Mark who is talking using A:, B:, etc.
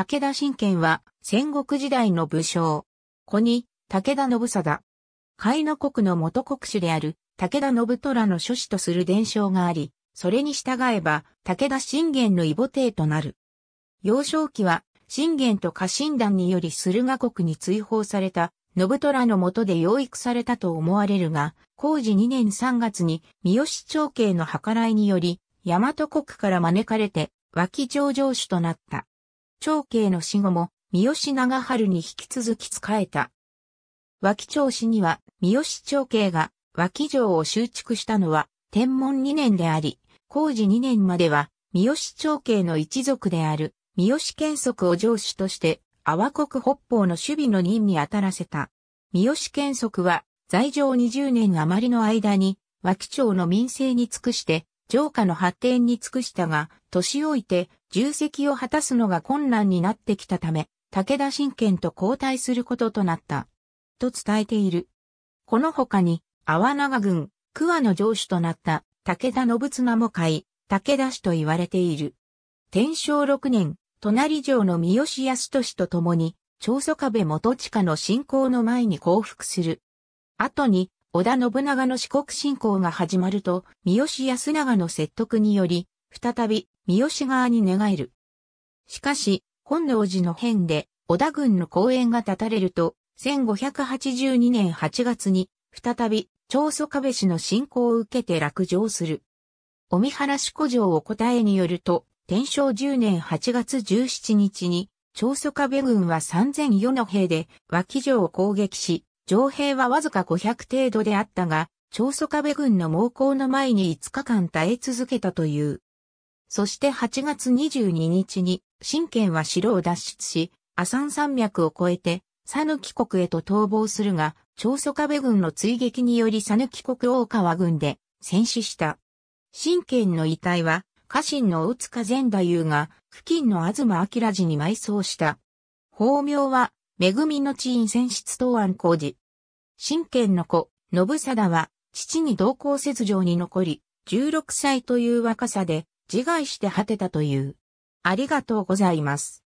A: 武田信玄は戦国時代の武将。子に武田信貞。海の国の元国主である武田信虎の諸子とする伝承があり、それに従えば武田信玄の異母帝となる。幼少期は信玄と家臣団により駿河国に追放された信虎の下で養育されたと思われるが、工事2年3月に三好長慶の計らいにより、大和国から招かれて、脇上城主となった。長慶の死後も、三好長春に引き続き仕えた。脇長氏には、三好長慶が脇城を修築したのは、天文2年であり、工事2年までは、三好長慶の一族である、三好賢則を城主として、阿波国北方の守備の任に当たらせた。三好賢則は、在城20年余りの間に、脇町の民生に尽くして、城下の発展に尽くしたが、年老いて重責を果たすのが困難になってきたため、武田信玄と交代することとなった。と伝えている。この他に、阿波長軍、桑の城主となった武田信綱も買い、武田氏と言われている。天正6年、隣城の三好康俊と共に、長祖壁元地下の信仰の前に降伏する。後に、織田信長の四国侵攻が始まると、三好康長の説得により、再び三好側に寝返る。しかし、本能寺の変で、織田軍の講演が断たれると、1582年8月に、再び、長祖壁氏の侵攻を受けて落城する。尾見原市古城を答えによると、天正10年8月17日に、長祖壁軍は3004の兵で、脇城を攻撃し、上兵はわずか500程度であったが、長宗我部軍の猛攻の前に5日間耐え続けたという。そして8月22日に、神剣は城を脱出し、阿山山脈を越えて、サヌキ国へと逃亡するが、長宗我部軍の追撃によりサヌキ国大川軍で戦死した。神剣の遺体は、家臣の大塚前太夫が、付近の東明寺に埋葬した。法名は、恵みの地院選出当案工事。神剣の子、信貞は、父に同行せず城に残り、16歳という若さで、自害して果てたという。ありがとうございます。